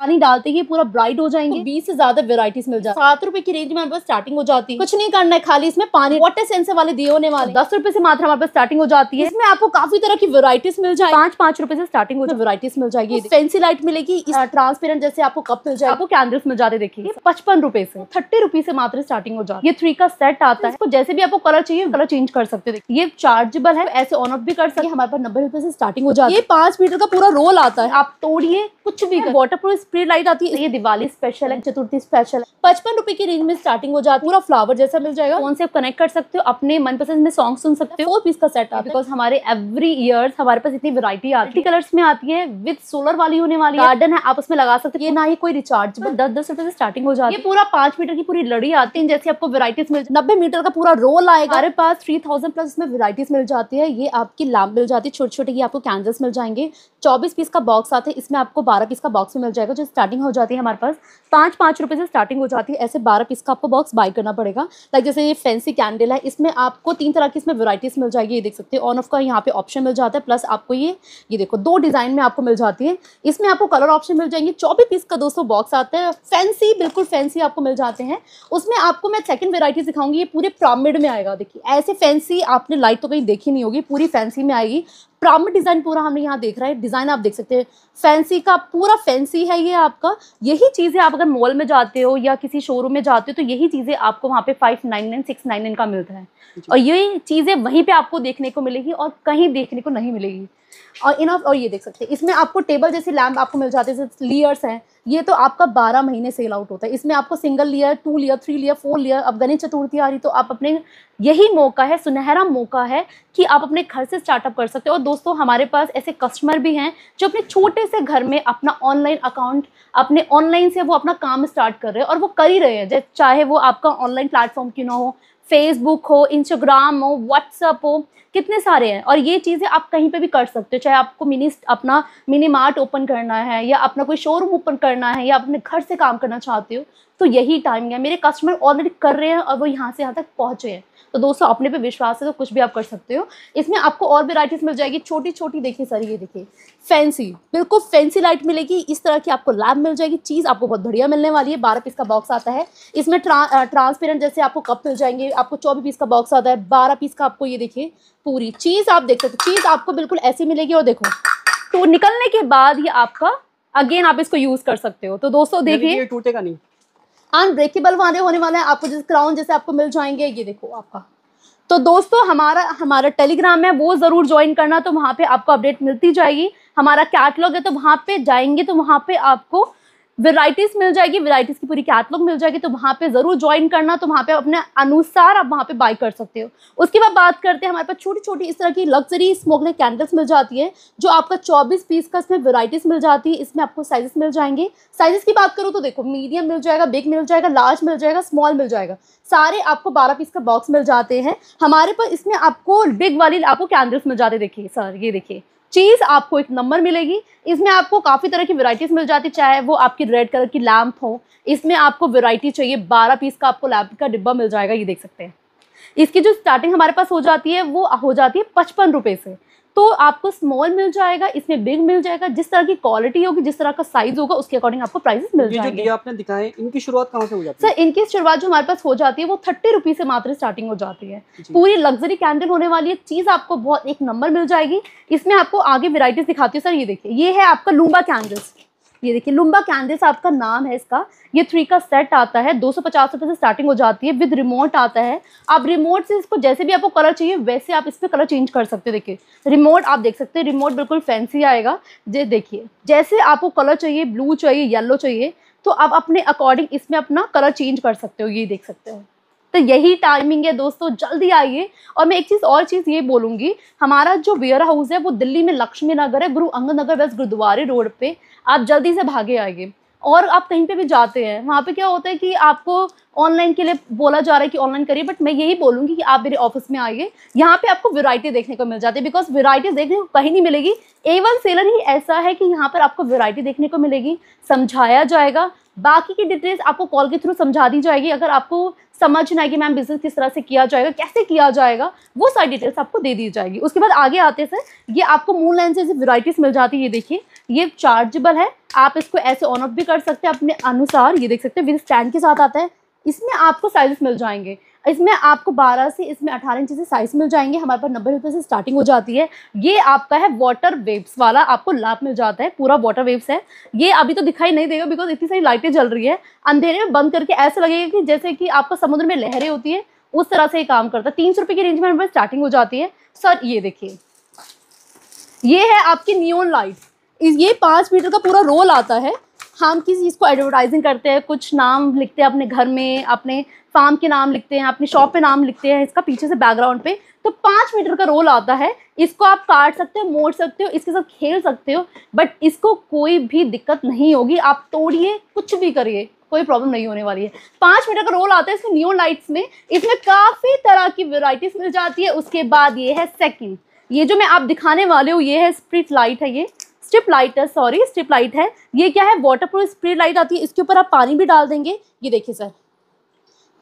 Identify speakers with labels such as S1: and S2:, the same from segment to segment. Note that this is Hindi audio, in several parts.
S1: पानी डालते ही पूरा ब्राइट हो जाएंगे तो बीस से ज्यादा वेराइटीज मिल जाए सात रुपए की रेंज में हमारे स्टार्टिंग हो जाती है कुछ नहीं करना है खाली इसमें पानी वाटर सेंसर वाले दिए होने वाले दस रुपए से मात्रा हमारे पास स्टार्टिंग हो जाती है इसमें आपको काफी तरह की वेराइटीज हाँ। मिल जाएगी पांच पांच रुपए से स्टार्टिंग हो जाए वेराइटीज मिल जाएगी फेंसी लाइट मिलेगी ट्रांसपेरेंट जैसे आपको कप मिल जाए आपको कैंडल्स मिल जाते देखिए पचपन रुपए से थर्टी रुपी से मात्र स्टार्टिंग हो जाती ये थ्री का सेट आता है जैसे भी आपको कलर चाहिए कलर चेंज कर सकते ये चार्जेबल है ऐसे ऑन ऑफ भी कर सकते हैं हमारे पास नब्बे रुपए से स्टार्टिंग हो जाती है पांच मीटर का पूरा रोल आता है आप तोड़िए कुछ भी वाटर प्रूफ स्प्रिट लाइट आती है ये दिवाली स्पेशल है चतुर्थी स्पेशल है पचपन रुपए की रेंज में स्टार्टिंग हो जाती है पूरा फ्लावर जैसा मिल जाएगा फोन से आप कनेक्ट कर सकते हो अपने मनपसंद में सॉन्ग सुन सकते हो पीस का सेट आता है बिकॉज हमारे एवरी ईयर हमारे पास इतनी वेरायटी आती है कलर्स में आती है विद सोलर वाली होने वाली गार्डन है आप उसमें लगा सकते ना ही कोई रिचार्ज दस दस रुपए से स्टार्टिंग हो जाती है पूरा पांच मीटर की पूरी लड़ी आती है जैसे आपको वेराइटीज मिल नब्बे मीटर का पूरा रोल आएगा हमारे पास थ्री थाउजेंड प्लस उसमें वेराइटीज मिल जाती है ये आपकी लैम्प मिल जाती है छोटे छोटे ये आपको कैंडल्स मिल जाएंगे चौबीस पीस का बॉक्स आता है इसमें आपको बारह पीस का बॉक्स मिल जाएगा बजे स्टार्टिंग हो जाती है हमारे पास पाँच पाँच रुपये से स्टार्टिंग हो जाती है ऐसे बारह पीस का आपको बॉक्स बाय करना पड़ेगा लाइक जैसे ये फैंसी कैंडल है इसमें आपको तीन तरह की इसमें वैराइटीज़ मिल जाएगी ये देख सकते हैं ऑन ऑफ का यहाँ पे ऑप्शन मिल जाता है प्लस आपको ये ये देखो दो डिज़ाइन में आपको मिल जाती है इसमें आपको कलर ऑप्शन मिल जाएंगे चौबीस पीस का दोस्तों बॉक्स आता है फैंसी बिल्कुल फैंसी आपको मिल जाते हैं उसमें आपको मैं सेकेंड वेराइटी दिखाऊंगी ये पूरे प्रॉमिड में आएगा देखिए ऐसे फैंसी आपने लाइट तो कहीं देखी नहीं होगी पूरी फैंसी में आएगी प्राम डिज़ाइन पूरा हमने यहाँ देख रहा है डिज़ाइन आप देख सकते हैं फैंसी का पूरा फैंसी है ये आपका यही चीज़ें आप अगर मॉल में जाते हो या किसी शोरूम में जाते हो तो यही चीज़ें आपको वहाँ पे five nine nine six nine nine का मिलता है और ये चीज़ें वहीं पे आपको देखने को मिलेगी और कहीं देखने को नहीं मिलेगी और इनफ और ये देख सकते हैं इसमें आपको टेबल जैसी लैम्प आपको मिल जाते हैं लेयर्स हैं ये तो आपका बारह महीने सेल आउट होता है इसमें आपको single layer two layer three layer four layer अब गणेश चतुर्थी आ रही तो आप अपने यही मौका है सुनहरा मौका है कि आप अपने घर से स्टार्टअप कर सकते हो और दोस्तों हमारे पास ऐसे कस्टमर भी हैं जो अपने छोटे से घर में अपना ऑनलाइन अकाउंट अपने ऑनलाइन से वो अपना काम स्टार्ट कर रहे हैं और वो कर ही रहे हैं चाहे वो आपका ऑनलाइन प्लेटफॉर्म क्यों ना हो फेसबुक हो इंस्टाग्राम हो व्हाट्सअप हो कितने सारे हैं और ये चीज़ें आप कहीं पे भी कर सकते हो चाहे आपको मिनी अपना मिनी मार्ट ओपन करना है या अपना कोई शोरूम ओपन करना है या अपने घर से काम करना चाहते हो तो यही टाइम है मेरे कस्टमर ऑलरेडी कर रहे हैं और वो यहाँ से यहाँ तक पहुँचे हैं तो दोस्तों अपने पे विश्वास है तो कुछ भी आप कर सकते हो इसमें आपको और वेराइटीज़ मिल जाएगी छोटी छोटी देखिए सर ये देखिए फैंसी बिल्कुल फैंसी लाइट मिलेगी इस तरह की आपको लैब मिल जाएगी चीज़ आपको बहुत बढ़िया मिलने वाली है बारह पीस का बॉक्स आता है इसमें ट्रांसपेरेंट जैसे आपको कप मिल जाएंगे आपको चौबीस पीस का बॉक्स आता है बारह पीस का आपको ये देखिए पूरी चीज़ आप देख सकते हो चीज़ आपको बिल्कुल ऐसी मिलेगी और देखो तो निकलने के बाद ये आपका अगेन आप इसको यूज़ कर सकते हो तो दोस्तों देखिए टूटेगा नहीं अनब्रेकेबल वाले होने वाले हैं आपको जैसे क्राउन जैसे आपको मिल जाएंगे ये देखो आपका तो दोस्तों हमारा हमारा टेलीग्राम है वो ज़रूर ज्वाइन करना तो वहाँ पे आपको अपडेट मिलती जाएगी हमारा कैटलॉग है तो वहाँ पे जाएंगे तो वहाँ पे आपको वेराइटीज मिल जाएगी वेराइटीज की पूरी कैटलॉग मिल जाएगी तो वहाँ पे ज़रूर ज्वाइन करना तो वहाँ पे अपने अनुसार आप वहाँ पे बाय कर सकते हो उसके बाद बात करते हैं हमारे पास छोटी छोटी इस तरह की लग्जरी स्मोकलेट कैंडल्स मिल जाती है जो आपका चौबीस पीस का इसमें वेराइटीज मिल जाती है इसमें आपको साइजेस मिल जाएंगे साइजेस की बात करूँ तो देखो मीडियम मिल जाएगा बिग मिल जाएगा लार्ज मिल जाएगा स्मॉल मिल जाएगा सारे आपको बारह पीस का बॉक्स मिल जाते हैं हमारे पास इसमें आपको बिग वाली आपको कैंडल्स मिल जाते देखिए सर ये देखिए चीज़ आपको एक नंबर मिलेगी इसमें आपको काफ़ी तरह की वैरायटीज़ मिल जाती है चाहे वो आपकी रेड कलर की लैम्प हो इसमें आपको वैरायटी चाहिए बारह पीस का आपको लैम्प का डिब्बा मिल जाएगा ये देख सकते हैं इसकी जो स्टार्टिंग हमारे पास हो जाती है वो हो जाती है पचपन रुपए से तो आपको स्मॉल मिल जाएगा इसमें बिग मिल जाएगा जिस तरह की क्वालिटी होगी जिस तरह का साइज होगा उसके अकॉर्डिंग आपको प्राइसेस मिल जाएंगे जो आपने दिखाए इनकी शुरुआत कहाँ से हो जाती है सर इनकी शुरुआत जो हमारे पास हो जाती है वो थर्टी रुपीज से मात्र स्टार्टिंग हो जाती है पूरी लग्जरी कैंडल होने वाली है चीज आपको बहुत एक नंबर मिल जाएगी इसमें आपको आगे वेराइटीज दिखाती है सर ये देखिए ये है आपका लूबा कैंडल्स ये देखिए लुम्बा कैंडिल्स आपका नाम है इसका ये थ्री का सेट आता है दो सौ पचास रुपये से स्टार्टिंग हो जाती है विद रिमोट आता है आप रिमोट से इसको जैसे भी आपको कलर चाहिए वैसे आप इस पर कलर चेंज कर सकते हो देखिए रिमोट आप देख सकते हैं रिमोट बिल्कुल फैंसी आएगा जे देखिए जैसे आपको कलर चाहिए ब्लू चाहिए येलो चाहिए तो आप अपने अकॉर्डिंग इसमें अपना कलर चेंज कर सकते हो ये देख सकते हो तो यही टाइमिंग है दोस्तों जल्दी आइए और मैं एक चीज़ और चीज़ ये बोलूँगी हमारा जो वेयर हाउस है वो दिल्ली में लक्ष्मी नगर है गुरु अंग नगर वेस्ट गुरुद्वारे रोड पे आप जल्दी से भागे आइए और आप कहीं पे भी जाते हैं वहाँ पे क्या होता है कि आपको ऑनलाइन के लिए बोला जा रहा है कि ऑनलाइन करिए बट मैं यही बोलूँगी कि आप मेरे ऑफिस में आइए यहाँ पे आपको वेरायटी देखने को मिल जाती है बिकॉज वेरायटी देखने को कहीं नहीं मिलेगी एवन सेलर ही ऐसा है कि यहाँ पर आपको वेरायटी देखने को मिलेगी समझाया जाएगा बाकी की डिटेल्स आपको कॉल के थ्रू समझा दी जाएगी अगर आपको समझ ना कि मैम बिजनेस किस तरह से किया जाएगा कैसे किया जाएगा वो सारी डिटेल्स आपको दे दी जाएगी उसके बाद आगे आते सर ये आपको मून लाइन से वैरायटीज मिल जाती है ये देखिए ये चार्जेबल है आप इसको ऐसे ऑन ऑफ भी कर सकते हैं अपने अनुसार ये देख सकते हैं विद स्टैंड के साथ आता है इसमें आपको साइजेस मिल जाएंगे इसमें आपको 12 से इसमें 18 इंच से साइज मिल जाएंगे हमारे पास नब्बे रुपये से स्टार्टिंग हो जाती है ये आपका है वाटर वेव्स वाला आपको लाभ मिल जाता है पूरा वाटर वेव्स है ये अभी तो दिखाई नहीं देगा बिकॉज इतनी सारी लाइटें जल रही है अंधेरे में बंद करके ऐसे लगेगा कि जैसे कि आपको समुद्र में लहरें होती है उस तरह से ये काम करता है तीन सौ की रेंज में हमारे स्टार्टिंग हो जाती है सर ये देखिए ये है आपकी नियोन लाइट ये पाँच मीटर का पूरा रोल आता है हम किसी चीज़ को एडवर्टाइजिंग करते हैं कुछ नाम लिखते हैं अपने घर में अपने फार्म के नाम लिखते हैं अपनी शॉप पे नाम लिखते हैं इसका पीछे से बैकग्राउंड पे तो पाँच मीटर का रोल आता है इसको आप काट सकते हो मोड़ सकते हो इसके साथ खेल सकते हो बट इसको कोई भी दिक्कत नहीं होगी आप तोड़िए कुछ भी करिए कोई प्रॉब्लम नहीं होने वाली है पाँच मीटर का रोल आता है इसमें न्यू लाइट्स में इसमें काफ़ी तरह की वेराइटीज मिल जाती है उसके बाद ये है सेकेंड ये जो मैं आप दिखाने वाले हूँ ये है स्प्रिट लाइट है ये स्ट्रिप लाइट है सॉरी स्ट्रिप लाइट है ये क्या है वाटर प्रूफ स्प्रे लाइट आती है इसके ऊपर आप पानी भी डाल देंगे ये देखिए सर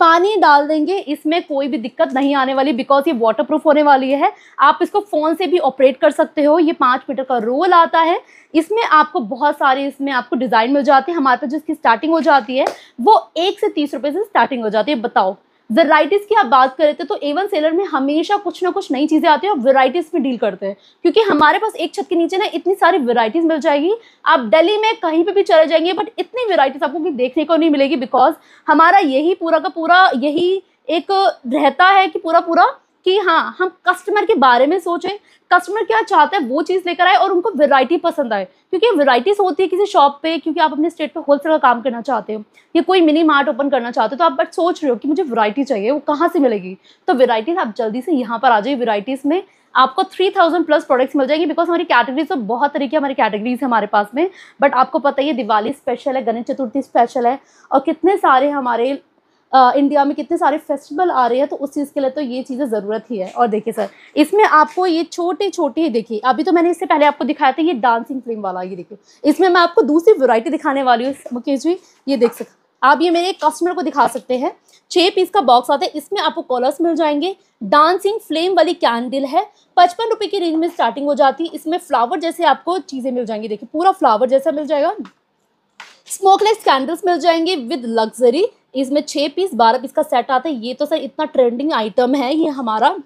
S1: पानी डाल देंगे इसमें कोई भी दिक्कत नहीं आने वाली बिकॉज ये वाटर प्रूफ होने वाली है आप इसको फ़ोन से भी ऑपरेट कर सकते हो ये पाँच मीटर का रोल आता है इसमें आपको बहुत सारे इसमें आपको डिज़ाइन मिल जाते हैं हमारे पास जिसकी स्टार्टिंग हो जाती है वो एक से तीस रुपये से स्टार्टिंग हो जाती है बताओ वेराइटीज़ की आप बात करें थे तो एवन सेलर में हमेशा कुछ ना कुछ नई चीज़ें आती हैं और वेराइटीज़ में डील करते हैं क्योंकि हमारे पास एक छत के नीचे ना इतनी सारी वेराइटीज़ मिल जाएगी आप दिल्ली में कहीं पे भी चले जाएंगे बट इतनी वेराइटीज़ आपको कहीं देखने को नहीं मिलेगी बिकॉज हमारा यही पूरा का पूरा यही एक रहता है कि पूरा पूरा कि हाँ हम कस्टमर के बारे में सोचें कस्टमर क्या चाहता है वो चीज़ लेकर आए और उनको वैरायटी पसंद आए क्योंकि वैरायटीज होती है किसी शॉप पे क्योंकि आप अपने स्टेट पे होलसेल का काम करना चाहते हो या कोई मिनी मार्ट ओपन करना चाहते हो तो आप बट सोच रहे हो कि मुझे वैरायटी चाहिए वो कहाँ से मिलेगी तो वैरायटीज आप जल्दी से यहाँ पर आ जाइए वैरायटीज में आपको थ्री थाउजेंड प्लस प्रोडक्ट्स मिल जाएंगे बिकॉज हमारी कैटेगरीज तो बहुत तरीके हमारी कैटेगरीज है हमारे पास में बट आपको पता ही है दिवाली स्पेशल है गणेश चतुर्थी स्पेशल है और कितने सारे हमारे इंडिया में कितने सारे फेस्टिवल आ रहे हैं तो उस चीज़ के लिए तो ये चीज़ें ज़रूरत ही है और देखिए सर इसमें आपको ये छोटी छोटी ही देखिए अभी तो मैंने इससे पहले आपको दिखाया था ये डांसिंग फ्लेम वाला ये देखिए इसमें मैं आपको दूसरी वरायटी दिखाने वाली हूँ मुकेश जी ये देख सकते आप ये मेरे कस्टमर को दिखा सकते हैं छः पीस का बॉक्स आता है इसमें आपको कॉलर्स मिल जाएंगे डांसिंग फ्लेम वाली कैंडल है पचपन रुपए की रेंज में स्टार्टिंग हो जाती है इसमें फ्लावर जैसे आपको चीज़ें मिल जाएंगी देखिए पूरा फ्लावर जैसा मिल जाएगा स्मोकलेस कैंडल्स मिल जाएंगे विद लग्जरी इसमें छः पीस बारह पीस का सेट आता है ये तो सर इतना ट्रेंडिंग आइटम है ये हमारा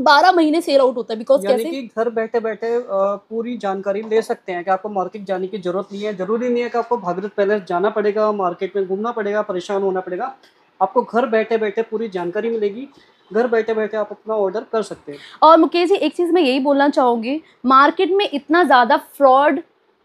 S1: बारह महीने सेल आउट होता है बिकॉज कैसे कि घर बैठे बैठे पूरी जानकारी ले सकते हैं कि आपको मार्केट जाने की जरूरत नहीं है जरूरी नहीं है कि आपको भागरत पैलेस जाना पड़ेगा मार्केट में घूमना पड़ेगा परेशान होना पड़ेगा आपको घर बैठे बैठे पूरी जानकारी मिलेगी घर बैठे बैठे आप अपना ऑर्डर कर सकते हैं और मुकेश जी एक चीज़ मैं यही बोलना चाहूँगी मार्केट में इतना ज़्यादा फ्रॉड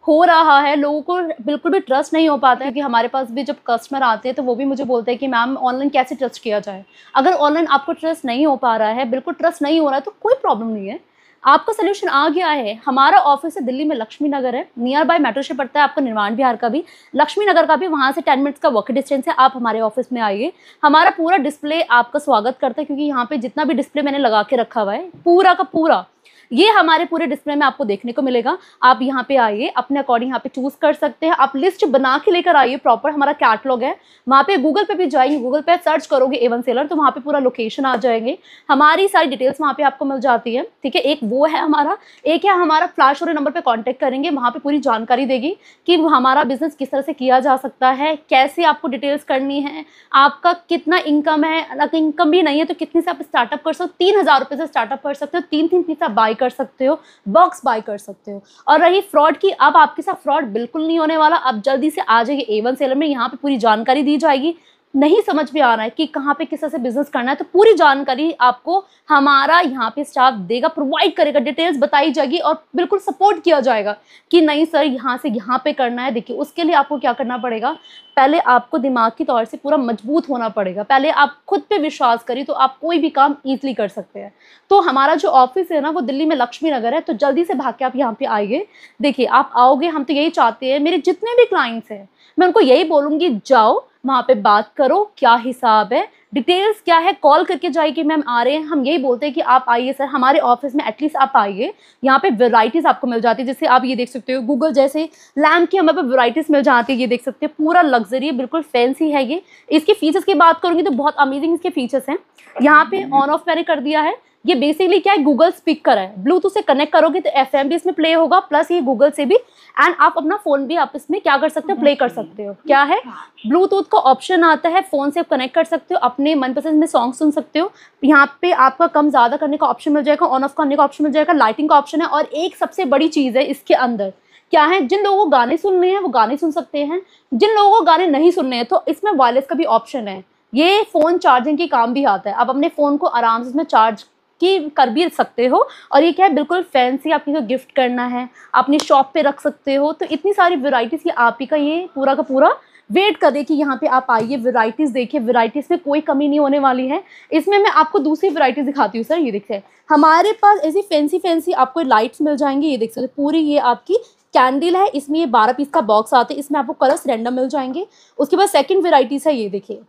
S1: हो रहा है लोगों को बिल्कुल भी ट्रस्ट नहीं हो पाता है कि हमारे पास भी जब कस्टमर आते हैं तो वो भी मुझे बोलते हैं कि मैम ऑनलाइन कैसे ट्रस्ट किया जाए अगर ऑनलाइन आपको ट्रस्ट नहीं हो पा रहा है बिल्कुल ट्रस्ट नहीं हो रहा है तो कोई प्रॉब्लम नहीं है आपका सोल्यूशन आ गया है हमारा ऑफिस है दिल्ली में लक्ष्मी नगर है नियर बाय मेट्रो से पड़ता है आपका निर्माण बिहार का भी लक्ष्मी नगर का भी वहाँ से टेन मिनट्स का वॉकिंग डिस्टेंस है आप हमारे ऑफिस में आइए हमारा पूरा डिस्प्ले आपका स्वागत करता है क्योंकि यहाँ पे जितना भी डिस्प्ले मैंने लगा के रखा हुआ है पूरा का पूरा ये हमारे पूरे डिस्प्ले में आपको देखने को मिलेगा आप यहाँ पे आइए अपने अकॉर्डिंग यहाँ पे चूज कर सकते हैं आप लिस्ट बना के लेकर आइए प्रॉपर हमारा कैटलॉग है वहाँ पे गूगल पे भी जाएंगे गूगल पे सर्च करोगे एवन सेलर तो वहाँ पे पूरा लोकेशन आ जाएंगे हमारी सारी डिटेल्स वहाँ पे आपको मिल जाती है ठीक है एक वो है हमारा एक है हमारा फ्लैश और नंबर पर कॉन्टेक्ट करेंगे वहाँ पर पूरी जानकारी देगी कि हमारा बिजनेस किस तरह से किया जा सकता है कैसे आपको डिटेल्स करनी है आपका कितना इनकम है इनकम भी नहीं है तो कितने से आप स्टार्टअप कर सकते हो तीन हज़ार से स्टार्टअप कर सकते हो तीन तीन पीस आप बाई कर सकते हो बॉक्स बाय कर सकते हो और रही फ्रॉड की अब आपके साथ फ्रॉड बिल्कुल नहीं होने वाला अब जल्दी से आ जाइए ए वन सेलर में यहाँ पर पूरी जानकारी दी जाएगी नहीं समझ में आ रहा है कि कहाँ पे किस तरह से बिजनेस करना है तो पूरी जानकारी आपको हमारा यहाँ पे स्टाफ देगा प्रोवाइड करेगा डिटेल्स बताई जाएगी और बिल्कुल सपोर्ट किया जाएगा कि नहीं सर यहाँ से यहाँ पे करना है देखिए उसके लिए आपको क्या करना पड़ेगा पहले आपको दिमाग के तौर से पूरा मजबूत होना पड़ेगा पहले आप खुद पे विश्वास करिए तो आप कोई भी काम ईजली कर सकते हैं तो हमारा जो ऑफिस है ना वो दिल्ली में लक्ष्मी नगर है तो जल्दी से भाग के आप यहाँ पे आइए देखिए आप आओगे हम तो यही चाहते हैं मेरे जितने भी क्लाइंट्स हैं मैं उनको यही बोलूँगी जाओ वहाँ पे बात करो क्या हिसाब है डिटेल्स क्या है कॉल करके जाइए कि मैम आ रहे हैं हम यही बोलते हैं कि आप आइए सर हमारे ऑफिस में एटलीस्ट आप आइए यहाँ पे वेराइटीज़ आपको मिल जाती है जैसे आप ये देख सकते हो गूगल जैसे लैम्प की हमें पे वेराइटीज़ मिल जाती है ये देख सकते हैं पूरा लग्जरी बिल्कुल फैंसी है ये इसके फीचर्स की बात करूँगी तो बहुत अमेजिंग इसके फीचर्स हैं यहाँ पे ऑन हम्म। ऑफ मैंने कर दिया है ये बेसिकली क्या है गूगल स्पीकर है ब्लूटूथ से कनेक्ट करोगे तो एफ भी इसमें प्ले होगा प्लस ये गूगल से भी एंड आप अपना फोन भी आप इसमें क्या कर सकते हो प्ले कर सकते हो क्या है ब्लूटूथ का ऑप्शन आता है फोन से आप कनेक्ट कर सकते हो अपने मनपसंद में सॉन्ग सुन सकते हो यहाँ पे आपका कम ज़्यादा करने का ऑप्शन मिल जाएगा ऑन ऑफ करने का ऑप्शन मिल जाएगा लाइटिंग का ऑप्शन है और एक सबसे बड़ी चीज़ है इसके अंदर क्या है जिन लोगों को गाने सुनने हैं वो गाने सुन सकते हैं जिन लोगों को गाने नहीं सुनने हैं तो इसमें वायरलेस का भी ऑप्शन है ये फ़ोन चार्जिंग के काम भी आता है आप अपने फ़ोन को आराम से इसमें चार्ज कि कर भी सकते हो और ये क्या है बिल्कुल फैंसी आपके को गिफ्ट करना है अपनी शॉप पे रख सकते हो तो इतनी सारी वेराइटीज़ की आप ही का ये पूरा का पूरा वेट दे कि यहाँ पे आप आइए वेराइटीज़ देखिए वेराइटीज़ में कोई कमी नहीं होने वाली है इसमें मैं आपको दूसरी वैरायटीज़ दिखाती हूँ सर ये देखते हमारे पास ऐसी फैंसी फैंसी आपको लाइट्स मिल जाएंगे ये देख सकते पूरी ये आपकी कैंडल है इसमें ये बारह पीस का बॉक्स आता है इसमें आपको कलर्स रेंडम मिल जाएंगे उसके बाद सेकेंड वेराइटीज़ है ये देखिए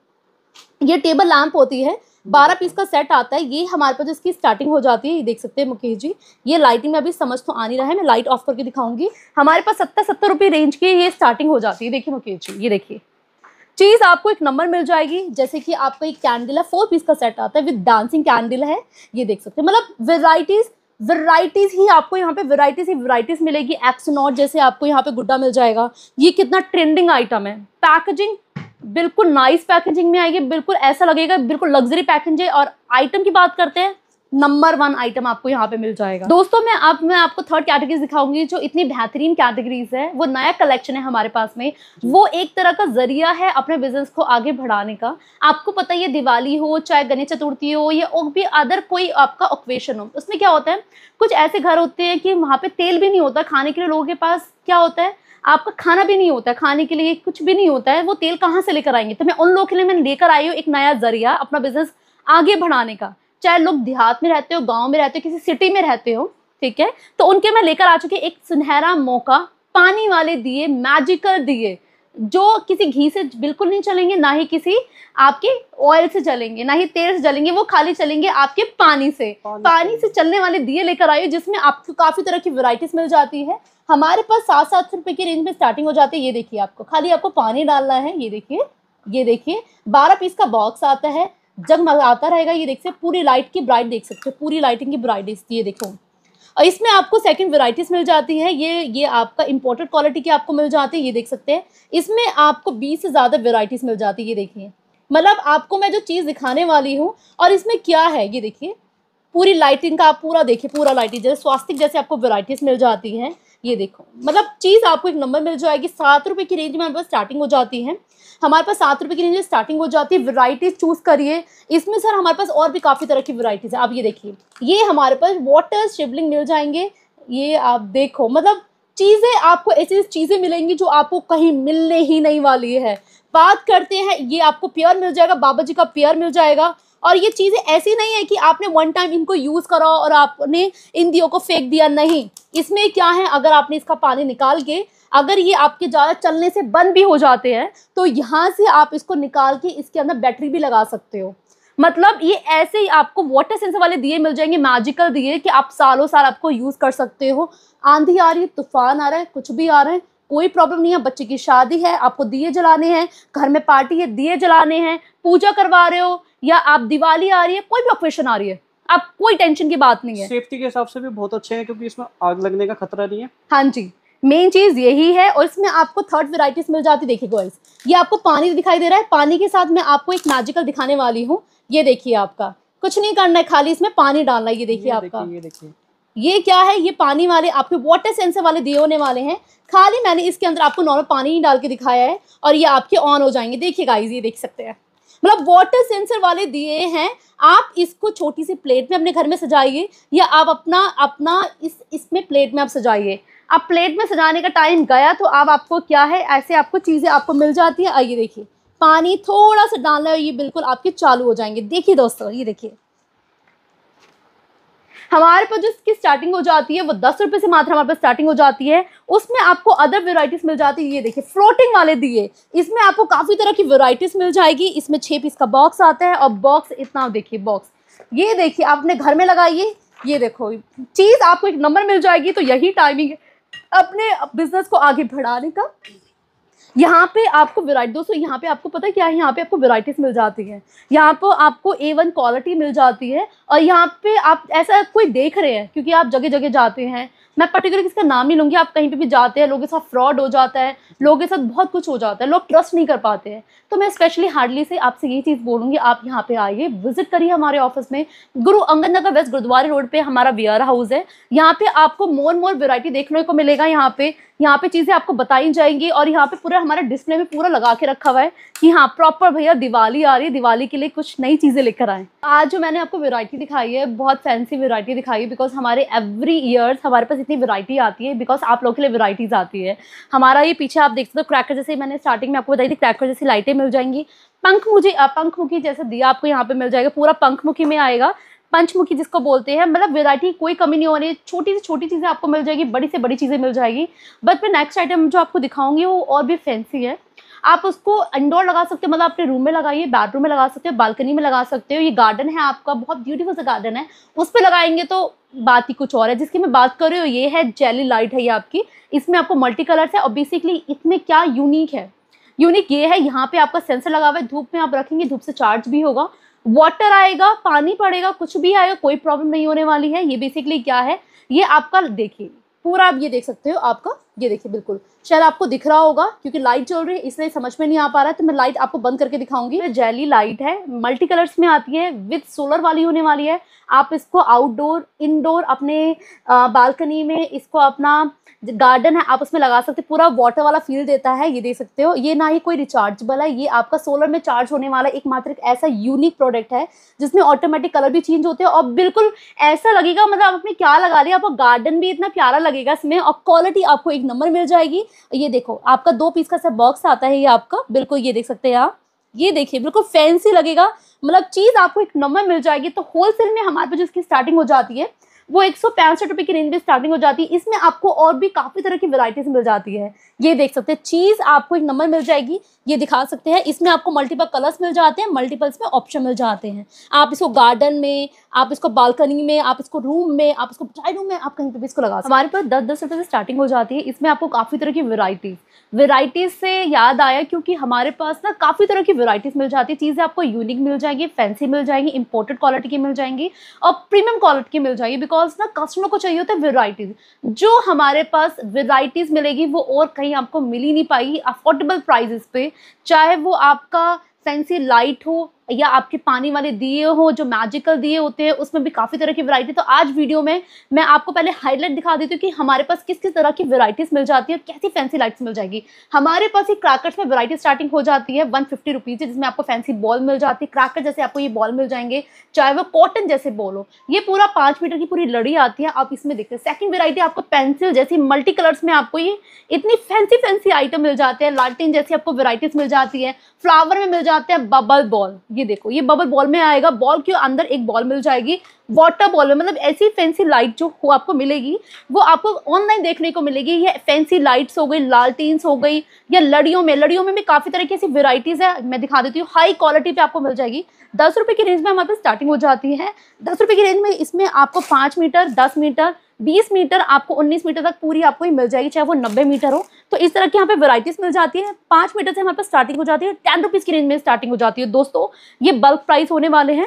S1: ये टेबल लैम्प होती है बारह पीस का सेट आता है ये हमारे पास इसकी स्टार्टिंग हो जाती है ये देख सकते हैं मुकेश जी ये लाइटिंग में अभी समझ तो आ नहीं रहा है मैं लाइट ऑफ करके दिखाऊंगी हमारे पास सत्तर सत्तर रुपये रेंज की ये स्टार्टिंग हो जाती है देखिए मुकेश जी ये देखिए चीज़ आपको एक नंबर मिल जाएगी जैसे कि आपका एक कैंडल है फोर पीस का सेट आता है विद डांसिंग कैंडल है ये देख सकते हैं मतलब वेराइटीज़ वराइटीज ही आपको यहाँ पे वैरायटीज ही वैरायटीज मिलेगी एक्सनॉट जैसे आपको यहाँ पे गुड्डा मिल जाएगा ये कितना ट्रेंडिंग आइटम है पैकेजिंग बिल्कुल नाइस पैकेजिंग में आएगी बिल्कुल ऐसा लगेगा बिल्कुल लग्जरी पैकेज है और आइटम की बात करते हैं नंबर वन आइटम आपको यहाँ पे मिल जाएगा दोस्तों मैं आप मैं आपको थर्ड कैटेगरी दिखाऊंगी जो इतनी बेहतरीन कैटेगरीज है वो नया कलेक्शन है हमारे पास में वो एक तरह का जरिया है अपने बिजनेस को आगे बढ़ाने का आपको पता है दिवाली हो चाहे गणेश चतुर्थी हो या और भी अदर कोई आपका ओक्वेशन हो उसमें क्या होता है कुछ ऐसे घर होते हैं कि वहाँ पे तेल भी नहीं होता खाने के लिए लोगों के पास क्या होता है आपका खाना भी नहीं होता है खाने के लिए कुछ भी नहीं होता है वो तेल कहाँ से लेकर आएंगे तो मैं उन लोगों के लिए मैं लेकर आई हूँ एक नया जरिया अपना बिजनेस आगे बढ़ाने का चाहे लोग देहात में रहते हो गाँव में रहते हो किसी सिटी में रहते हो ठीक है तो उनके मैं लेकर आ चुकी एक सुनहरा मौका पानी वाले दिए मैजिकल दिए जो किसी घी से बिल्कुल नहीं चलेंगे ना ही किसी आपके ऑयल से चलेंगे ना ही तेल से चलेंगे वो खाली चलेंगे आपके पानी से पानी, पानी से चलने वाले दिए लेकर आइए जिसमें आपको काफ़ी तरह की वैरायटीज मिल जाती है हमारे पास सात सात सौ रुपए की रेंज में स्टार्टिंग हो जाती है ये देखिए आपको खाली आपको पानी डालना है ये देखिए ये देखिए बारह पीस का बॉक्स आता है जब आता रहेगा ये देखिए पूरी लाइट की ब्राइट देख सकते हो पूरी लाइटिंग की ब्राइट ये देखो और इसमें आपको सेकंड वेराइटीज़ मिल जाती है ये ये आपका इंपोर्टेड क्वालिटी की आपको मिल जाती है ये देख सकते हैं इसमें आपको बीस से ज़्यादा वेराइटीज़ मिल जाती है ये देखिए मतलब आपको मैं जो चीज़ दिखाने वाली हूँ और इसमें क्या है ये देखिए पूरी लाइटिंग का आप पूरा देखिए पूरा लाइटिंग जैसे स्वास्थ्य जैसे आपको वेराइटीज़ मिल जाती हैं ये देखो मतलब चीज़ आपको एक नंबर मिल जाएगी सात रुपए की रेंज में हमारे पास स्टार्टिंग हो जाती है हमारे पास सात रुपये की रेंज में स्टार्टिंग हो जाती है वैरायटीज चूज़ करिए इसमें सर हमारे पास और भी काफ़ी तरह की वैरायटीज़ है आप ये देखिए ये हमारे पास वाटर शिवलिंग मिल जाएंगे ये आप देखो मतलब चीज़ें आपको ऐसी ऐसी चीज़ें मिलेंगी जो आपको कहीं मिलने ही नहीं वाली है बात करते हैं ये आपको प्योर मिल जाएगा बाबा जी का प्योर मिल जाएगा और ये चीज़ें ऐसी नहीं है कि आपने वन टाइम इनको यूज़ करा और आपने इन दियो को फेंक दिया नहीं इसमें क्या है अगर आपने इसका पानी निकाल के अगर ये आपके ज़्यादा चलने से बंद भी हो जाते हैं तो यहाँ से आप इसको निकाल के इसके अंदर बैटरी भी लगा सकते हो मतलब ये ऐसे ही आपको वाटर सेंसर वाले दिए मिल जाएंगे मैजिकल दिए कि आप सालों साल आपको यूज़ कर सकते हो आंधी आ रही है तूफान आ रहा है कुछ भी आ रहा है कोई प्रॉब्लम नहीं है बच्चे की शादी है आपको दिए जलाने हैं घर में पार्टी है दिए जलाने हैं पूजा करवा रहे हो या आप दिवाली आ रही है कोई भी ऑपरेशन आ रही है आप कोई टेंशन की बात नहीं है सेफ्टी के हिसाब से भी बहुत अच्छे हैं क्योंकि इसमें आग लगने का खतरा नहीं है हाँ जी मेन चीज यही है और इसमें आपको थर्ड वेराइटी मिल जाती देखिए गर्ल्स ये आपको पानी दिखाई दे रहा है पानी के साथ मैं आपको एक मैजिकल दिखाने वाली हूँ ये देखिए आपका कुछ नहीं करना है खाली इसमें पानी डालना है ये देखिए आपका ये देखिए ये क्या है ये पानी वाले आपके वाटर सेंसर वाले दिए होने वाले हैं खाली मैंने इसके अंदर आपको नॉर्मल पानी ही डाल के दिखाया है और ये आपके ऑन हो जाएंगे देखिए गाइस ये देख सकते हैं मतलब वाटर सेंसर वाले दिए हैं आप इसको छोटी सी प्लेट में अपने घर में सजाइए या आप अपना अपना इस इसमें प्लेट में आप सजाइए आप प्लेट में सजाने का टाइम गया तो आप आपको क्या है ऐसे आपको चीज़ें आपको मिल जाती है आइए देखिए पानी थोड़ा सा डालना है ये बिल्कुल आपके चालू हो जाएंगे देखिए दोस्तों ये देखिए हमारे पास जिसकी स्टार्टिंग हो जाती है वो दस रुपये से मात्र हमारे पास स्टार्टिंग हो जाती है उसमें आपको अदर वेराइटीज़ मिल जाती है ये देखिए फ्लोटिंग वाले दिए इसमें आपको काफ़ी तरह की वेराइटीज़ मिल जाएगी इसमें छः पीस का बॉक्स आता है और बॉक्स इतना देखिए बॉक्स ये देखिए आप अपने घर में लगाइए ये देखो चीज़ आपको एक नंबर मिल जाएगी तो यही टाइमिंग है अपने बिजनेस को आगे बढ़ाने का यहाँ पे आपको वेराइटी दोस्तों यहाँ पे आपको पता है क्या है यहाँ पे आपको वेराइटीज मिल जाती है यहाँ पर आपको ए वन क्वालिटी मिल जाती है और यहाँ पे आप ऐसा कोई देख रहे हैं क्योंकि आप जगह जगह जाते हैं मैं पर्टिकुलर इसका नाम नहीं लूंगी आप कहीं पे भी जाते हैं लोगों के साथ फ्रॉड हो जाता है लोगों के साथ बहुत कुछ हो जाता है लोग ट्रस्ट नहीं कर पाते हैं तो मैं स्पेशली हार्डली से आपसे ये चीज़ बोलूंगी आप यहाँ पे आइए विजिट करिए हमारे ऑफिस में गुरु अंगद नगर वेस्ट गुरुद्वारे रोड पे हमारा वियर हाउस है यहाँ पे आपको मोर मोर वेरायटी देखने को मिलेगा यहाँ पे यहाँ पे चीज़ें आपको बताई जाएंगी और यहाँ पे पूरा हमारा डिस्प्ले में पूरा लगा के रखा हुआ है कि हाँ प्रॉपर भैया दिवाली आ रही है दिवाली के लिए कुछ नई चीज़ें लेकर आए आज जो मैंने आपको वेरायटी दिखाई है बहुत फैंसी वेरायटी दिखाई है बिकॉज हमारे एवरी ईयर्स हमारे पास इतनी वेरायटी आती है बिकॉज आप लोगों के लिए वेरायटीज़ आती है हमारा ये पीछे आप देख सकते हो क्रैकर जैसे मैंने स्टार्टिंग में आपको बताई थी क्रैकर जैसी लाइटें मिल जाएंगी पंख मुझे पंखमुखी जैसा दिया आपको यहाँ पे मिल जाएगा पूरा पंखमुखी में आएगा पंचमुखी जिसको बोलते हैं मतलब वेरायटी कोई कमी नहीं हो रही है छोटी से छोटी चीज़ें आपको मिल जाएगी बड़ी से बड़ी चीज़ें मिल जाएगी बट मैं नेक्स्ट आइटम जो आपको दिखाऊंगी वो और भी फैंसी है आप उसको इंडोर लगा सकते हो मतलब अपने रूम में लगाइए बेडरूम में लगा सकते हो बालकनी में लगा सकते हो ये गार्डन है आपका बहुत ब्यूटीफुल सा गार्डन है उस पर लगाएंगे तो बात ही कुछ और है जिसकी मैं बात कर रही हूँ ये है जेली लाइट है ये आपकी इसमें आपको मल्टी कलर्स है और बेसिकली इसमें क्या यूनिक है यूनिक ये है यहाँ पे आपका सेंसर लगा हुआ है धूप में आप रखेंगे धूप से चार्ज भी होगा वाटर आएगा पानी पड़ेगा कुछ भी आएगा कोई प्रॉब्लम नहीं होने वाली है ये बेसिकली क्या है ये आपका देखिए पूरा आप ये देख सकते हो आपका ये देखिए बिल्कुल शायद आपको दिख रहा होगा क्योंकि लाइट चल रही है इसलिए समझ में नहीं आ पा रहा है तो मैं लाइट आपको बंद करके दिखाऊंगी जैली लाइट है मल्टी कलर्स में आती है विद सोलर वाली होने वाली है आप इसको आउटडोर इनडोर अपने बालकनी में इसको अपना गार्डन है आप उसमें लगा सकते हो पूरा वाटर वाला फील देता है ये दे सकते हो ये ना ही कोई रिचार्जेबल है ये आपका सोलर में चार्ज होने वाला एक मात्र ऐसा यूनिक प्रोडक्ट है जिसमें ऑटोमेटिक कलर भी चेंज होते हैं और बिल्कुल ऐसा लगेगा मतलब आपने क्या लगा लिया आपको गार्डन भी इतना प्यारा लगेगा इसमें और क्वालिटी आपको एक नंबर मिल जाएगी ये देखो आपका दो पीस का सब बॉक्स आता है ये आपका बिल्कुल ये देख सकते हैं आप ये देखिए बिल्कुल फैंसी लगेगा मतलब चीज़ आपको एक नंबर मिल जाएगी तो होलसेल में हमारे पास जिसकी स्टार्टिंग हो जाती है वो एक सौ रुपए की रेंज में स्टार्टिंग हो जाती है इसमें आपको और भी काफ़ी तरह की वैरायटीज मिल जाती है ये देख सकते हैं चीज़ आपको एक नंबर मिल जाएगी ये दिखा सकते हैं इसमें आपको मल्टीपल कलर्स मिल जाते हैं मल्टीपल्स में ऑप्शन मिल जाते हैं आप इसको गार्डन में आप इसको बालकनी में आप इसको रूम में आप इसको ड्राई रूम में आप कहीं पर भी इसको लगा हमारे पास दस दस रुपये से स्टार्टिंग हो जाती है इसमें आपको काफ़ी तरह की वेराइटी वेराइटीज़ से याद आया क्योंकि हमारे पास ना काफ़ी तरह की वेराइटीज़ मिल जाती है चीज़ें आपको यूनिक मिल जाएंगी फैंसी मिल जाएंगी इंपोर्टेड क्वालिटी की मिल जाएंगी और प्रीमियम क्वालिटी की मिल जाएगी बिकॉज ना कस्टमर को चाहिए होता है वेराइटीज़ जो हमारे पास वेराइटीज़ मिलेगी वो और कहीं आपको मिल ही नहीं पाएगी अफोर्डेबल प्राइजेस पे चाहे वो आपका फैंसी लाइट हो या आपके पानी वाले दिए हो जो मैजिकल दिए होते हैं उसमें भी काफ़ी तरह की वैरायटी तो आज वीडियो में मैं आपको पहले हाईलाइट दिखा देती हूँ कि हमारे पास किस किस तरह की वैरायटीज़ मिल जाती है और कैसी फैंसी लाइट्स मिल जाएगी हमारे पास ही क्रैकर्स में वरायटी स्टार्टिंग हो जाती है वन फिफ्टी रुपीज़ जिसमें आपको फैंसी बॉल मिल जाती है क्रैकर जैसे आपको ये बॉल मिल जाएंगे चाहे वो कॉटन जैसे बॉल हो ये पूरा पाँच मीटर की पूरी लड़ी आती है आप इसमें देखते हैं सेकंड वेरायटी आपको पेंसिल जैसी मल्टी कलर्स में आपको ये इतनी फैंसी फैंसी आइटम मिल जाते हैं लालटेन जैसी आपको वेराइटीज़ मिल जाती है फ्लावर में मिल जाते हैं बबल बॉल ये देखो ये बबल बॉल में आएगा बॉल के अंदर एक बॉल मिल जाएगी वाटर बॉल में मतलब ऐसी फैंसी लाइट जो हो आपको मिलेगी वो आपको ऑनलाइन देखने को मिलेगी ये फैंसी लाइट्स हो गई लालटीन्स हो गई या लड़ियों में लड़ियों में भी काफ़ी तरह की ऐसी वेराइटीज़ है मैं दिखा देती हूँ हाई क्वालिटी पे आपको मिल जाएगी दस रुपये की रेंज में हमारे पास स्टार्टिंग हो जाती है दस रुपये की रेंज में इसमें आपको पाँच मीटर दस मीटर बीस मीटर आपको उन्नीस मीटर तक पूरी आपको ही मिल जाएगी चाहे वो नब्बे मीटर हो तो इस तरह की यहाँ पे वैरायटीज मिल जाती है पांच मीटर से हमारे पास स्टार्टिंग हो जाती है टेन रुपीज़ की रेंज में स्टार्टिंग हो जाती है दोस्तों ये बल्क प्राइस होने वाले हैं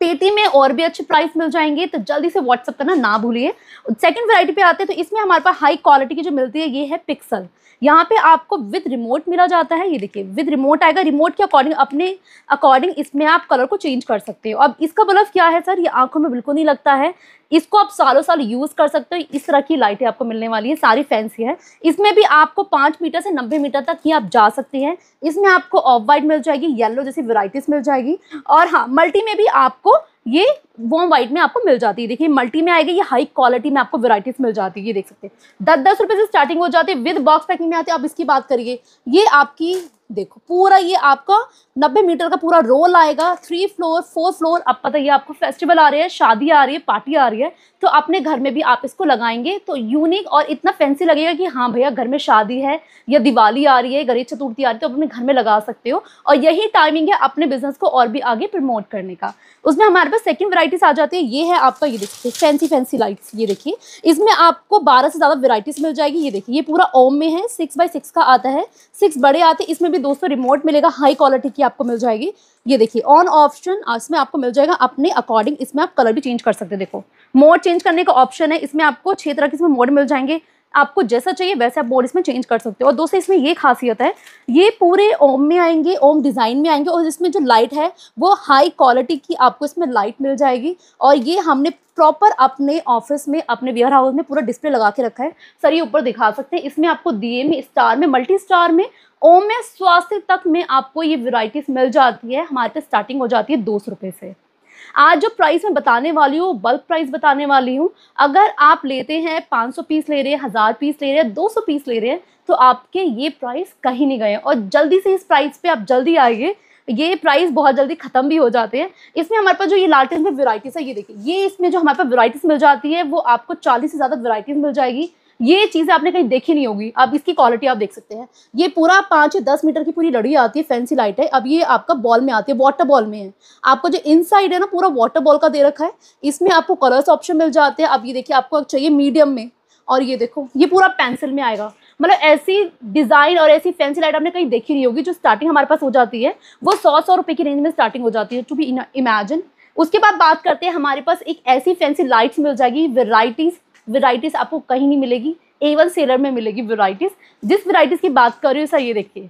S1: पेटी में और भी अच्छे प्राइस मिल जाएंगे तो जल्दी से व्हाट्सअप करना ना भूलिए सेकंड वैरायटी पे आते हैं तो इसमें हमारे पास हाई क्वालिटी की जो मिलती है ये है पिक्सल यहाँ पे आपको विद रिमोट मिला जाता है ये देखिए विद रिमोट आएगा रिमोट के अकॉर्डिंग अपने अकॉर्डिंग इसमें आप कलर को चेंज कर सकते हो अब इसका बल्ब क्या है सर ये आंखों में बिल्कुल नहीं लगता है इसको आप सालों साल यूज कर सकते हो इस तरह की लाइटें आपको मिलने वाली है सारी फैंसी है इसमें भी आपको पांच मीटर से नब्बे मीटर तक ही आप जा सकते हैं इसमें आपको ऑफ वाइट मिल जाएगी येलो जैसी वेराइटीज मिल जाएगी और हाँ मल्टी में भी आपको ये वॉम वाइट में आपको मिल जाती है देखिए मल्टी में आएगी ये हाई क्वालिटी में आपको वैरायटीज मिल जाती है ये देख सकते हैं दस दस रुपए से स्टार्टिंग हो जाती है विद बॉक्स पैकिंग में आते हैं आप इसकी बात करिए ये आपकी देखो पूरा ये आपका नब्बे मीटर का पूरा रोल आएगा थ्री फ्लोर फोर फ्लोर अब पता ही आपको फेस्टिवल आ रहे हैं शादी आ रही है पार्टी आ रही है तो अपने घर में भी आप इसको लगाएंगे तो यूनिक और इतना फैंसी लगेगा कि हाँ भैया घर में शादी है या दिवाली आ रही है गणेश चतुर्थी आ रही है तो अपने घर में लगा सकते हो और यही टाइमिंग है अपने बिजनेस को और भी आगे प्रमोट करने का उसमें हमारे पास सेकंड वैराइटीज आ जाती है ये है आपका ये देखिए फैंसी फैंसी लाइट्स ये देखिए इसमें आपको 12 से ज़्यादा वेराइटीज़ मिल जाएगी ये देखिए ये पूरा ओम में है सिक्स बाई सिक्स का आता है सिक्स बड़े आते हैं इसमें भी दोस्तों रिमोट मिलेगा हाई क्वालिटी की आपको मिल जाएगी ये देखिए ऑन ऑप्शन इसमें आपको मिल जाएगा अपने अकॉर्डिंग इसमें आप कलर भी चेंज कर सकते हैं देखो मोड चेंज करने का ऑप्शन है इसमें आपको छह तरह के इसमें मोड मिल जाएंगे आपको जैसा चाहिए वैसे आप बोर्ड इसमें चेंज कर सकते हो और दोस्तों इसमें ये खासियत है ये पूरे ओम में आएंगे ओम डिज़ाइन में आएंगे और इसमें जो लाइट है वो हाई क्वालिटी की आपको इसमें लाइट मिल जाएगी और ये हमने प्रॉपर अपने ऑफिस में अपने वेयर हाउस में पूरा डिस्प्ले लगा के रखा है सर ये ऊपर दिखा सकते हैं इसमें आपको दिए में स्टार में मल्टी स्टार में ओम में स्वास्थ्य तक में आपको ये वेराइटीज मिल जाती है हमारे पे स्टार्टिंग हो जाती है दो सौ रुपये से आज जो प्राइस मैं बताने वाली हूँ बल्क प्राइस बताने वाली हूँ अगर आप लेते हैं 500 पीस ले रहे हैं हज़ार पीस ले रहे हैं 200 पीस ले रहे हैं तो आपके ये प्राइस कहीं नहीं गए और जल्दी से इस प्राइस पे आप जल्दी आइए ये प्राइस बहुत जल्दी खत्म भी हो जाते हैं इसमें हमारे पास जो ये लालटेन में वैरायटीज है ये देखिए ये इसमें जो हमारे पास वैरायटीज मिल जाती है वो आपको चालीस से ज़्यादा वैरायटीज मिल जाएगी ये चीज़ें आपने कहीं देखी नहीं होगी अब इसकी क्वालिटी आप देख सकते हैं ये पूरा या दस मीटर की पूरी लड़ी आती है फैंसी लाइट है अब ये आपका बॉल में आती है वाटर बॉल में है आपको जो इनसाइड है ना पूरा वाटर बॉल का दे रखा है इसमें आपको कलर्स ऑप्शन मिल जाते हैं अब ये देखिए आपको चाहिए मीडियम में और ये देखो ये पूरा पेंसिल में आएगा मतलब ऐसी डिज़ाइन और ऐसी फैंसी लाइट आपने कहीं देखी नहीं होगी जो स्टार्टिंग हमारे पास हो जाती है वो सौ सौ रुपए की रेंज में स्टार्टिंग हो जाती है टू बी इमेजिन उसके बाद बात करते हैं हमारे पास एक ऐसी फैंसी लाइट्स मिल जाएगी वेराइटीज़ वेराइटीज़ आपको कहीं नहीं मिलेगी ए वन सेलर में मिलेगी वेराइटीज़ जिस वेराइटीज़ की बात कर रही हो सर ये देखिए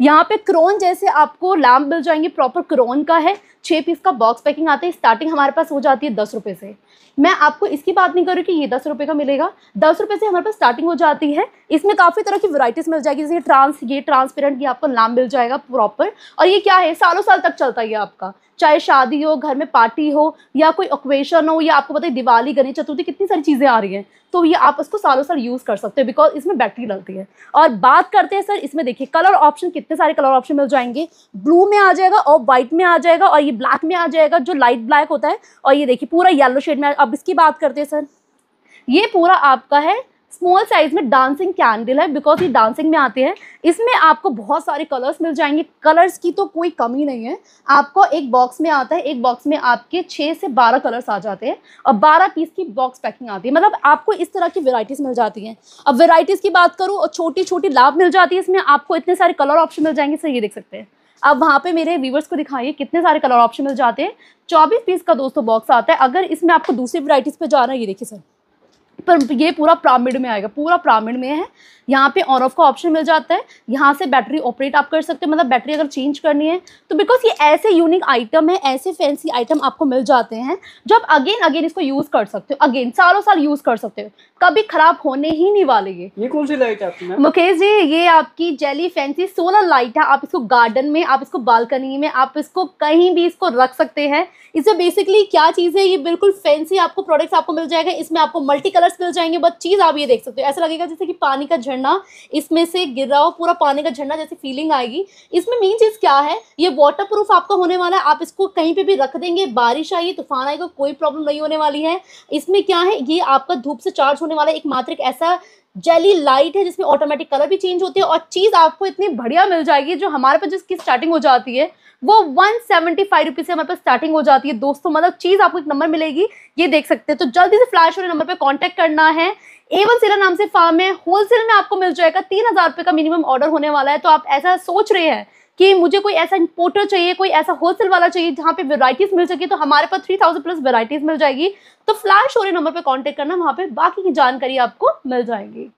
S1: यहाँ पे क्रोन जैसे आपको लैम्प मिल जाएंगे प्रॉपर क्रोन का है छः पीस का बॉक्स पैकिंग आता है स्टार्टिंग हमारे पास हो जाती है दस रुपये से मैं आपको इसकी बात नहीं करूँ कि ये दस रुपये का मिलेगा दस रुपये से हमारे पास स्टार्टिंग हो जाती है इसमें काफ़ी तरह की वराइटीज़ मिल जाएगी जैसे ट्रांस ये ट्रांसपेरेंट ये आपको लैम्प मिल जाएगा प्रॉपर और ये क्या है सालों साल तक चलता है आपका चाहे शादी हो घर में पार्टी हो या कोई ओकेशन हो या आपको पता है दिवाली गणेश चतुर्थी कितनी सारी चीज़ें आ रही हैं तो ये आप इसको सालों साल यूज़ कर सकते हो बिकॉज इसमें बैटरी लगती है और बात करते हैं सर इसमें देखिए कलर ऑप्शन कितने सारे कलर ऑप्शन मिल जाएंगे ब्लू में आ जाएगा और वाइट में आ जाएगा और ये ब्लैक में आ जाएगा जो लाइट ब्लैक होता है और ये देखिए पूरा येलो शेड में अब इसकी बात करते हैं सर ये पूरा आपका है स्मॉल साइज में डांसिंग कैंडल है बिकॉज ये डांसिंग में आते हैं इसमें आपको बहुत सारे कलर्स मिल जाएंगे कलर्स की तो कोई कमी नहीं है आपको एक बॉक्स में आता है एक बॉक्स में आपके छः से बारह कलर्स आ जाते हैं और बारह पीस की बॉक्स पैकिंग आती है मतलब आपको इस तरह की वेराइटीज़ मिल जाती हैं अब वेराइटीज़ की बात करूँ और छोटी छोटी लाभ मिल जाती है इसमें आपको इतने सारे कलर ऑप्शन मिल जाएंगे सर ये देख सकते हैं आप वहाँ पे मेरे व्यूवर्स को दिखाइए कितने सारे कलर ऑप्शन मिल जाते हैं चौबीस पीस का दोस्तों बॉक्स आता है अगर इसमें आपको दूसरी वराइटीज़ पे जा रहा है ये देखिए सर पर ये पूरा प्रामिड में आएगा पूरा प्रामिड में है यहाँ पे ऑन ऑफ का ऑप्शन मिल जाता है यहाँ से बैटरी ऑपरेट आप कर सकते हो मतलब बैटरी अगर चेंज करनी है तो बिकॉज ये ऐसे यूनिक आइटम है ऐसे फैंसी आइटम आपको मिल जाते हैं जो आप अगेन अगेन इसको यूज़ कर सकते हो अगेन सालों साल यूज़ कर सकते हो कभी खराब होने ही नहीं वाले ये कौन सी लाइट है आपकी मुकेश जी ये आपकी जेली फैंसी सोलर लाइट है आप इसको गार्डन में आप इसको बालकनी में आप इसको कहीं भी इसको रख सकते हैं इसमें बेसिकली क्या चीज़ है ये बिल्कुल फैंसी आपको प्रोडक्ट आपको मिल जाएगा इसमें आपको मल्टी कलर कलर्स मिल जाएंगे बट चीज़ आप ये देख सकते हो ऐसा लगेगा जैसे कि पानी का झरना इसमें से गिर रहा हो पूरा पानी का झरना जैसी फीलिंग आएगी इसमें मेन चीज़ क्या है ये वाटर प्रूफ आपका होने वाला है आप इसको कहीं पर भी रख देंगे बारिश आई तूफान आएगा कोई प्रॉब्लम नहीं होने वाली है इसमें क्या है ये आपका धूप से चार्ज होने वाला एक मात्र ऐसा जेली लाइट है जिसमें ऑटोमेटिक कलर भी चेंज होते हैं और चीज़ आपको इतनी बढ़िया मिल जाएगी जो हमारे पास जिसकी स्टार्टिंग हो जाती है वो वन सेवेंटी फाइव रुपीज से हमारे पास स्टार्टिंग हो जाती है दोस्तों मतलब चीज आपको एक नंबर मिलेगी ये देख सकते हैं तो जल्दी से फ्लैश वाले नंबर पर कॉन्टेक्ट करना है एवन सेलर नाम से फार्म है होलसेल में आपको मिल जाएगा तीन हजार रुपये का मिनिमम ऑर्डर होने वाला है तो आप ऐसा सोच रहे हैं कि मुझे कोई ऐसा इंपोर्टर चाहिए कोई ऐसा होलसेल वाला चाहिए जहाँ पे वैरायटीज मिल सके तो हमारे पास थ्री थाउजेंड प्लस वैरायटीज मिल जाएगी तो फ्लैश और नंबर पे कांटेक्ट करना वहां पे बाकी की जानकारी आपको मिल जाएगी